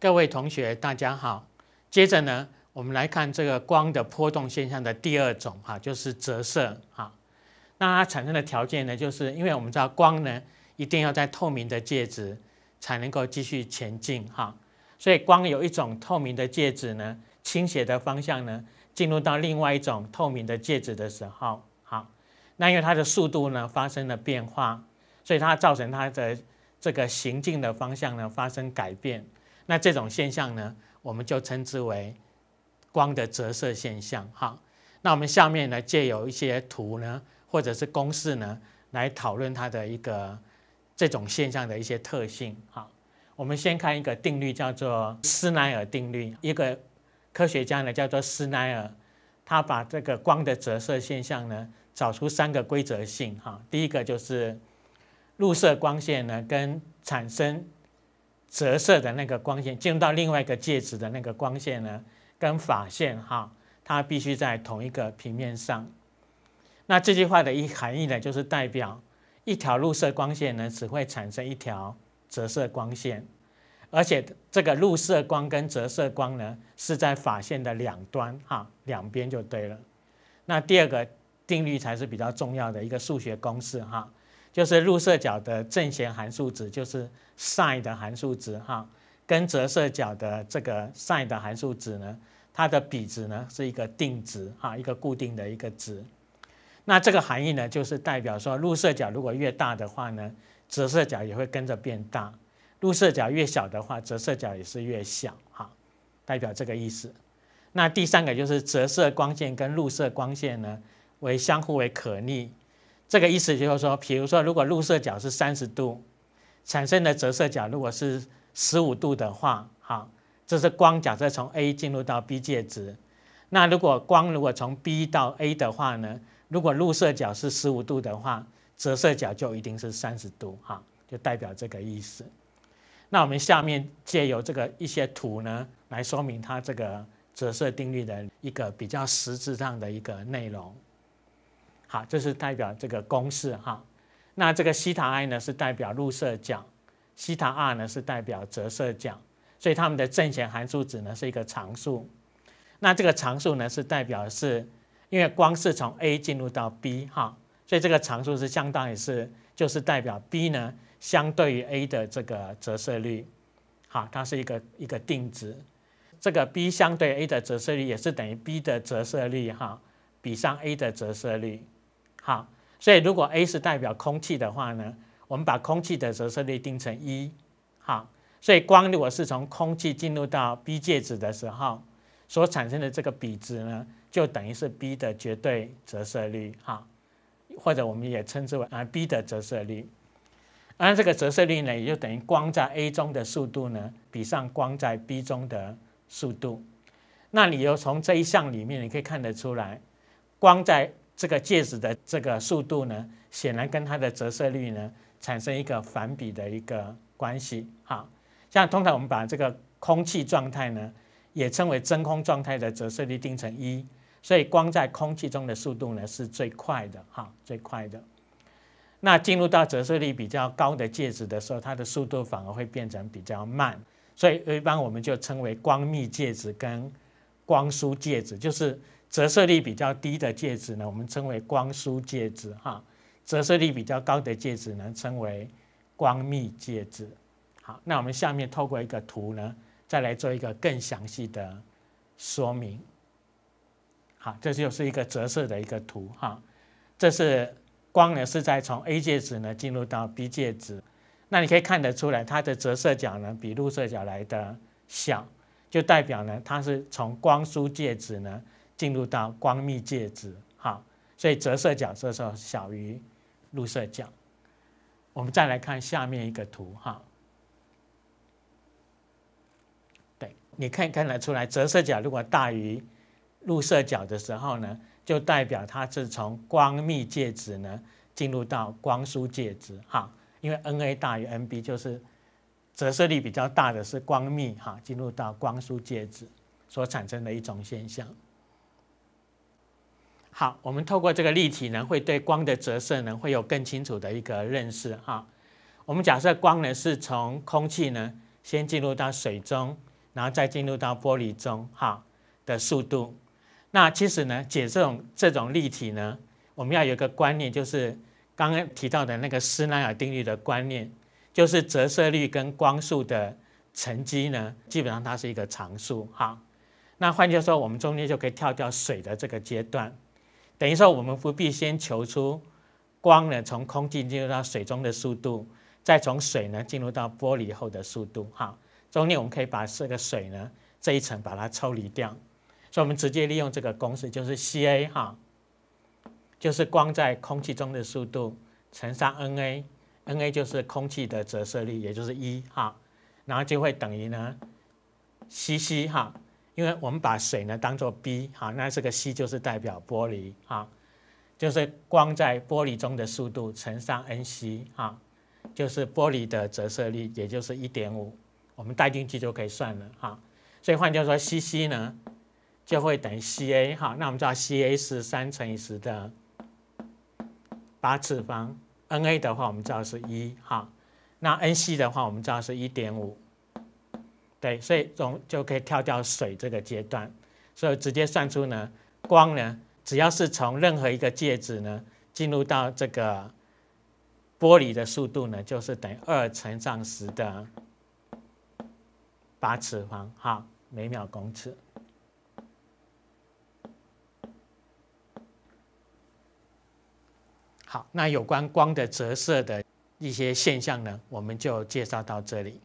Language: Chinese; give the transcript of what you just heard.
各位同学，大家好。接着呢，我们来看这个光的波动现象的第二种哈，就是折射哈。那它产生的条件呢，就是因为我们知道光呢一定要在透明的介质才能够继续前进哈。所以光有一种透明的介质呢，倾斜的方向呢，进入到另外一种透明的介质的时候，好，那因为它的速度呢发生了变化，所以它造成它的这个行进的方向呢发生改变。那这种现象呢，我们就称之为光的折射现象哈。那我们下面呢，借有一些图呢，或者是公式呢，来讨论它的一个这种现象的一些特性哈。我们先看一个定律，叫做斯奈尔定律。一个科学家呢，叫做斯奈尔，他把这个光的折射现象呢，找出三个规则性哈。第一个就是入射光线呢，跟产生折射的那个光线进入到另外一个介质的那个光线呢，跟法线哈，它必须在同一个平面上。那这句话的一含义呢，就是代表一条入射光线呢，只会产生一条折射光线，而且这个入射光跟折射光呢，是在法线的两端哈，两边就对了。那第二个定律才是比较重要的一个数学公式哈。就是入射角的正弦函数值，就是 sin 的函数值哈，跟折射角的这个 sin 的函数值呢，它的比值呢是一个定值哈，一个固定的一个值。那这个含义呢，就是代表说入射角如果越大的话呢，折射角也会跟着变大；入射角越小的话，折射角也是越小哈，代表这个意思。那第三个就是折射光线跟入射光线呢，为相互为可逆。这个意思就是说，比如说，如果入射角是三十度，产生的折射角如果是十五度的话，哈，这是光假设从 A 进入到 B 介质。那如果光如果从 B 到 A 的话呢？如果入射角是十五度的话，折射角就一定是三十度，哈，就代表这个意思。那我们下面借由这个一些图呢，来说明它这个折射定律的一个比较实质上的一个内容。好，这是代表这个公式哈。那这个西塔 i 呢是代表入射角，西塔 r 呢是代表折射角，所以它们的正弦函数值呢是一个常数。那这个常数呢是代表是，因为光是从 A 进入到 B 哈，所以这个常数是相当于是就是代表 B 呢相对于 A 的这个折射率。好，它是一个一个定值。这个 B 相对 A 的折射率也是等于 B 的折射率哈比上 A 的折射率。好，所以如果 A 是代表空气的话呢，我们把空气的折射率定成一。好，所以光如果是从空气进入到 B 介质的时候，所产生的这个比值呢，就等于是 B 的绝对折射率。好，或者我们也称之为啊 B 的折射率。而这个折射率呢，也就等于光在 A 中的速度呢，比上光在 B 中的速度。那你又从这一项里面，你可以看得出来，光在这个介质的这个速度呢，显然跟它的折射率呢产生一个反比的一个关系。哈，像通常我们把这个空气状态呢，也称为真空状态的折射率定成一，所以光在空气中的速度呢是最快的。哈，最快的。那进入到折射率比较高的介质的时候，它的速度反而会变成比较慢，所以一般我们就称为光密介质跟。光疏介质就是折射率比较低的介质呢，我们称为光疏介质哈。折射率比较高的介质呢，称为光密介质。好，那我们下面透过一个图呢，再来做一个更详细的说明。好，这就是一个折射的一个图哈。这是光呢是在从 A 介质呢进入到 B 介质，那你可以看得出来，它的折射角呢比入射角来的小。就代表呢，它是从光疏介质呢进入到光密介质，哈，所以折射角这时候小于入射角。我们再来看下面一个图，哈，对你可以看得出来，折射角如果大于入射角的时候呢，就代表它是从光密介质呢进入到光疏介质，哈，因为 nA 大于 nB，就是。折射力比较大的是光密哈，进入到光疏介质所产生的一种现象。好，我们透过这个例题呢，会对光的折射呢会有更清楚的一个认识哈。我们假设光呢是从空气呢先进入到水中，然后再进入到玻璃中哈的速度。那其实呢解这种这种例题呢，我们要有一个观念，就是刚刚提到的那个斯奈尔定律的观念。就是折射率跟光速的乘积呢，基本上它是一个常数哈。那换句话说，我们中间就可以跳掉水的这个阶段，等于说我们不必先求出光呢从空气进入到水中的速度，再从水呢进入到玻璃后的速度哈。中间我们可以把这个水呢这一层把它抽离掉，所以我们直接利用这个公式，就是 c a 哈，就是光在空气中的速度乘上 n a。n a 就是空气的折射率，也就是一哈，然后就会等于呢 c c 哈，因为我们把水呢当做 b 哈，那这个 c 就是代表玻璃哈，就是光在玻璃中的速度乘上 n c 哈，就是玻璃的折射率，也就是一点五，我们代进去就可以算了哈。所以换句话说，c c 呢就会等于 c a 哈，那我们知道 c a 是三乘以十的八次方。n a 的话，我们知道是一哈，那 n c 的话，我们知道是一点五，对，所以总就可以跳掉水这个阶段，所以直接算出呢，光呢，只要是从任何一个介质呢进入到这个玻璃的速度呢，就是等于二乘上十的八次方哈，每秒公尺。好，那有关光的折射的一些现象呢，我们就介绍到这里。